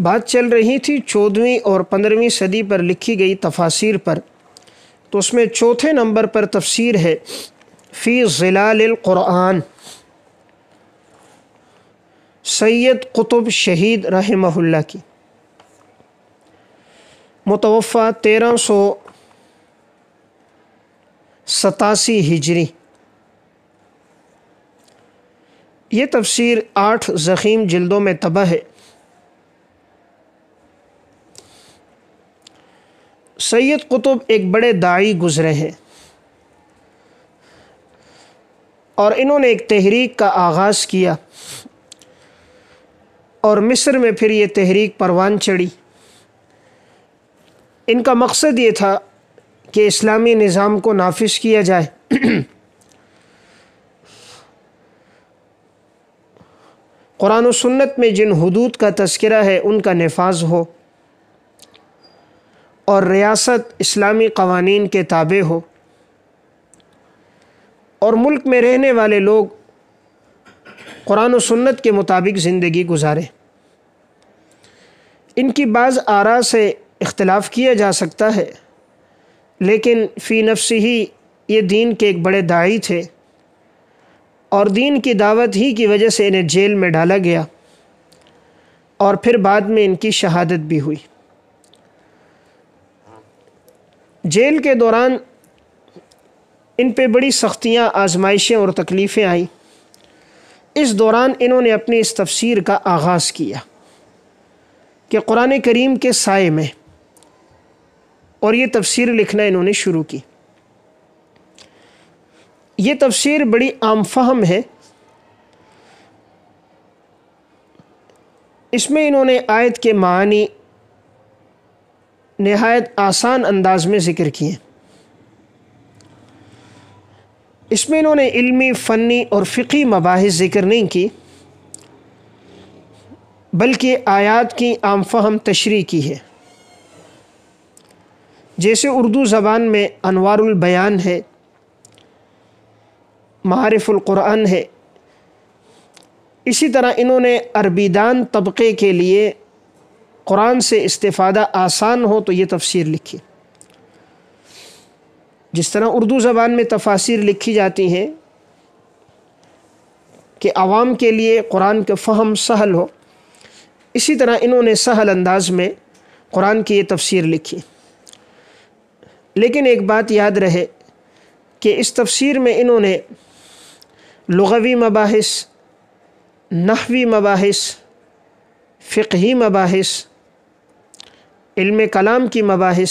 बात चल रही थी चौदहवीं और पंद्रहवीं सदी पर लिखी गई तफासिर पर तो उसमें चौथे नंबर पर तफसीर है फ़ी जिलान सैयद कुतुब शहीद रहमहुल्ला की मुतवफ़ा तेरह सौ सतासी हिजरी ये तफसीर आठ ज़ख़ीम जल्दों में तबाह है सैयद कुतुब एक बड़े दाई गुज़रे हैं और इन्होंने एक तहरीक का आगाज़ किया और मिस्र में फिर ये तहरीक परवान चढ़ी इनका मकसद ये था कि इस्लामी निज़ाम को नाफिज किया जाए कुरान सुन्नत में जिन हदूद का तस्करा है उनका नफाज हो और रियासत इस्लामी कवानीन के ताबे हो और मुल्क में रहने वाले लोग कुरान सन्नत के मुताबिक ज़िंदगी गुजारें इनकी बाज़ आरा से इख्तलाफ किया जा सकता है लेकिन फ़ी नफ्स ही ये दीन के एक बड़े दाई थे और दीन की दावत ही की वजह से इन्हें जेल में डाला गया और फिर बाद में इनकी शहादत भी हुई जेल के दौरान इन पे बड़ी सख्तियाँ आजमाइशें और तकलीफ़ें आई इस दौरान इन्होंने अपनी इस तफसीर का आगाज़ किया कि कुरान करीम के साय में और ये तफसीर लिखना इन्होंने शुरू की ये तफसीर बड़ी आम फहम है इसमें इन्होंने आयत के मानी नहायत आसान अंदाज में ज़िक्र किए इसमें इन्होंने इल्मी फ़नी और फ़िकी मबास ज़िक्र नहीं की बल्कि आयात की आम फहम तशरी की है जैसे उर्दू ज़बान में अनवारुल बयान है मारफ़ुल्क़ुरान है इसी तरह इन्होंने अरबीदान तबक़े के लिए कुरान से इस्तेफादा आसान हो तो ये तफसीर लिखी जिस तरह उर्दू ज़बान में तफासिर लिखी जाती हैं कि आवाम के लिए कुरान के फ़हम सहल हो इसी तरह इन्होंने सहल अंदाज में कुरान की ये तफसीर लिखी लेकिन एक बात याद रहे कि इस तफसीर में इन्होंने लगवी मबास नहवी मबास फ़िकी मबास इल्म कलाम की मबास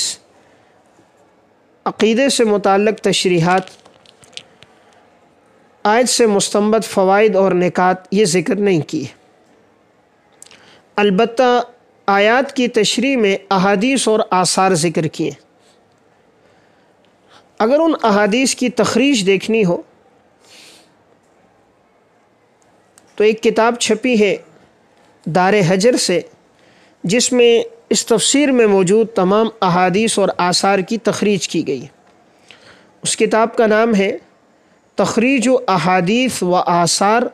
अक़ीदे से मुतल तशरीहत आयत से मुस्तमद फ़वाद और निकात ये ज़िक्र नहीं किए अलबत् आयात की तशरी में अहादीस और आसार ज़िक्र किए अगर उन अहादीस की तखरीज देखनी हो तो एक किताब छपी है दार हजर से जिसमें इस तफसीर में मौजूद तमाम अहादीस और आसार की तखरीज की गई उस किताब का नाम है तखरीज अहादीस व आसार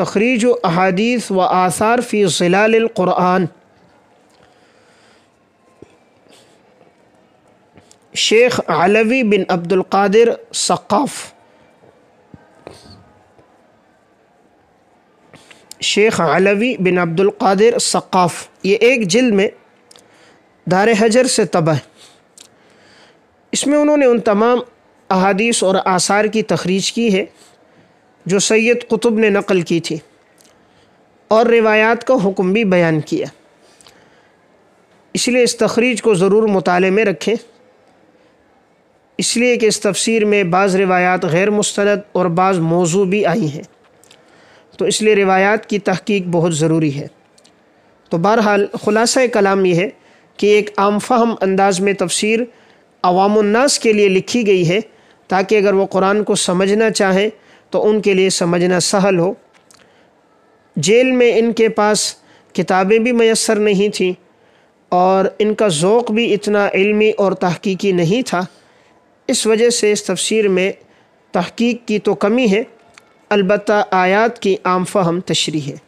तखरीज अहादीस व आसार फ़ी जिलान शेख अलवी बिन अब्दुल कादिर सक़ाफ़ शेख अलवी बिन अब्दुल कादिर सक़ाफ़ ये एक जिल में दार हजर से तबाह इसमें उन्होंने उन तमाम अहादीस और आसार की तखरीज की है जो सैयद कुतुब ने नकल की थी और रिवायात का हुक्म भी बयान किया इसलिए इस तखरीज को ज़रूर मुताले में रखें इसलिए कि इस तफसीर में बाज़ रिवायात गैर मुस्रद और बाज़ मौजू भी आई हैं तो इसलिए रिवायात की तहकीक बहुत ज़रूरी है तो बहरहाल ख़ुलासा कलाम यह है कि एक आम फहम अंदाज़ में तफसीर अवामनास के लिए लिखी गई है ताकि अगर वो कुरान को समझना चाहें तो उनके लिए समझना सहल हो जेल में इनके पास किताबें भी मैसर नहीं थीं और इनका जोक़ भी इतना इल्मी और तहकीकी नहीं था इस वजह से इस तफसीर में तहकीक की तो कमी है अलबत् आयात की आम फहम तशरी है